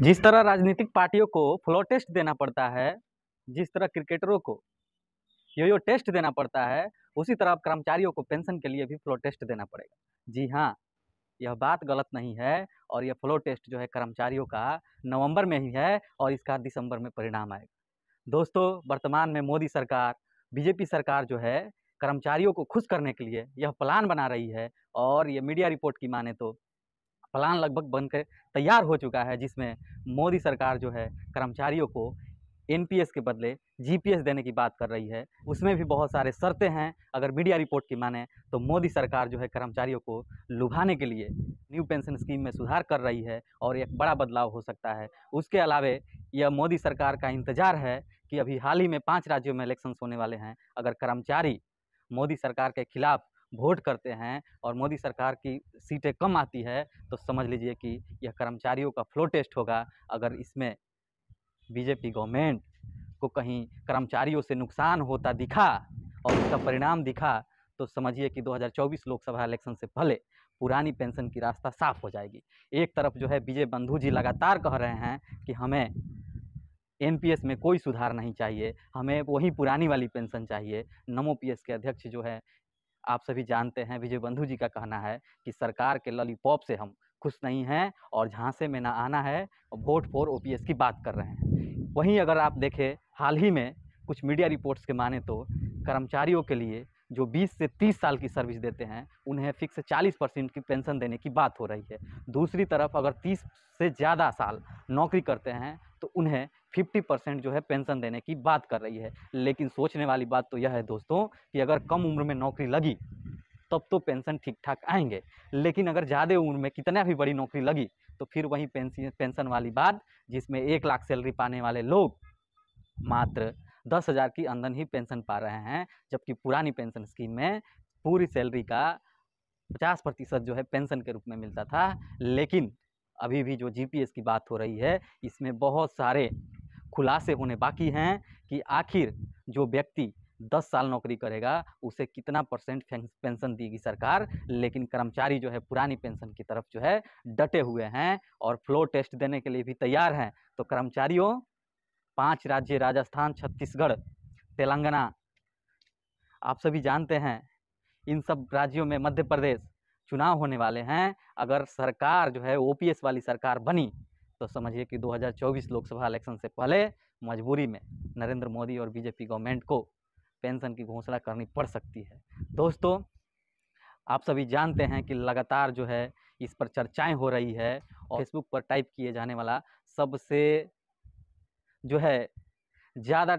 जिस तरह राजनीतिक पार्टियों को फ्लो टेस्ट देना पड़ता है जिस तरह क्रिकेटरों को यो यो टेस्ट देना पड़ता है उसी तरह कर्मचारियों को पेंशन के लिए भी फ्लो टेस्ट देना पड़ेगा जी हाँ यह बात गलत नहीं है और यह फ्लो टेस्ट जो है कर्मचारियों का नवंबर में ही है और इसका दिसंबर में परिणाम आएगा दोस्तों वर्तमान में मोदी सरकार बीजेपी सरकार जो है कर्मचारियों को खुश करने के लिए यह प्लान बना रही है और यह मीडिया रिपोर्ट की माने तो प्लान लगभग बनकर तैयार हो चुका है जिसमें मोदी सरकार जो है कर्मचारियों को एन के बदले जी देने की बात कर रही है उसमें भी बहुत सारे शर्तें हैं अगर मीडिया रिपोर्ट की माने तो मोदी सरकार जो है कर्मचारियों को लुभाने के लिए न्यू पेंशन स्कीम में सुधार कर रही है और एक बड़ा बदलाव हो सकता है उसके अलावे यह मोदी सरकार का इंतजार है कि अभी हाल ही में पाँच राज्यों में इलेक्शंस होने वाले हैं अगर कर्मचारी मोदी सरकार के खिलाफ वोट करते हैं और मोदी सरकार की सीटें कम आती है तो समझ लीजिए कि यह कर्मचारियों का फ्लो टेस्ट होगा अगर इसमें बीजेपी गवर्नमेंट को कहीं कर्मचारियों से नुकसान होता दिखा और उसका परिणाम दिखा तो समझिए कि 2024 लोकसभा इलेक्शन से पहले पुरानी पेंशन की रास्ता साफ हो जाएगी एक तरफ जो है विजय बंधु जी लगातार कह रहे हैं कि हमें एनपीएस में कोई सुधार नहीं चाहिए हमें वही पुरानी वाली पेंशन चाहिए नमो पीएस के अध्यक्ष जो है आप सभी जानते हैं विजय बंधु जी का कहना है कि सरकार के लॉलीपॉप से हम खुश नहीं हैं और झांसे में ना आना है वोट फॉर ओ की बात कर रहे हैं वहीं अगर आप देखें हाल ही में कुछ मीडिया रिपोर्ट्स के माने तो कर्मचारियों के लिए जो 20 से 30 साल की सर्विस देते हैं उन्हें फिक्स 40 परसेंट की पेंशन देने की बात हो रही है दूसरी तरफ अगर 30 से ज़्यादा साल नौकरी करते हैं तो उन्हें फिफ्टी परसेंट जो है पेंशन देने की बात कर रही है लेकिन सोचने वाली बात तो यह है दोस्तों कि अगर कम उम्र में नौकरी लगी तब तो पेंशन ठीक ठाक आएंगे लेकिन अगर ज़्यादा उम्र में कितना भी बड़ी नौकरी लगी तो फिर वही पेंशन पेंशन वाली बात जिसमें एक लाख सैलरी पाने वाले लोग मात्र दस हज़ार की अंदर ही पेंशन पा रहे हैं जबकि पुरानी पेंशन स्कीम में पूरी सैलरी का पचास प्रतिशत जो है पेंशन के रूप में मिलता था लेकिन अभी भी जो जीपीएस की बात हो रही है इसमें बहुत सारे खुलासे होने बाकी हैं कि आखिर जो व्यक्ति दस साल नौकरी करेगा उसे कितना परसेंट पेंशन देगी सरकार लेकिन कर्मचारी जो है पुरानी पेंशन की तरफ जो है डटे हुए हैं और फ्लो टेस्ट देने के लिए भी तैयार हैं तो कर्मचारियों पांच राज्य राजस्थान छत्तीसगढ़ तेलंगाना आप सभी जानते हैं इन सब राज्यों में मध्य प्रदेश चुनाव होने वाले हैं अगर सरकार जो है ओपीएस वाली सरकार बनी तो समझिए कि 2024 लोकसभा इलेक्शन से पहले मजबूरी में नरेंद्र मोदी और बीजेपी गवर्नमेंट को पेंशन की घोषणा करनी पड़ सकती है दोस्तों आप सभी जानते हैं कि लगातार जो है इस पर चर्चाएं हो रही है और फेसबुक पर टाइप किए जाने वाला सबसे जो है ज़्यादा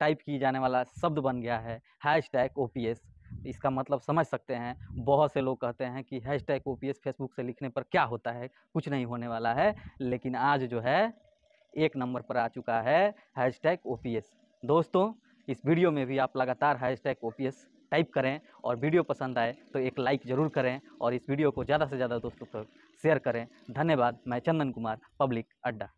टाइप किए जाने वाला शब्द बन गया है hashtag O P S इसका मतलब समझ सकते हैं बहुत से लोग कहते हैं कि हैश टैग ओ फेसबुक से लिखने पर क्या होता है कुछ नहीं होने वाला है लेकिन आज जो है एक नंबर पर आ चुका है हैश टैग दोस्तों इस वीडियो में भी आप लगातार हैश टैग टाइप करें और वीडियो पसंद आए तो एक लाइक ज़रूर करें और इस वीडियो को ज़्यादा से ज़्यादा दोस्तों तक शेयर करें धन्यवाद मैं चंदन कुमार पब्लिक अड्डा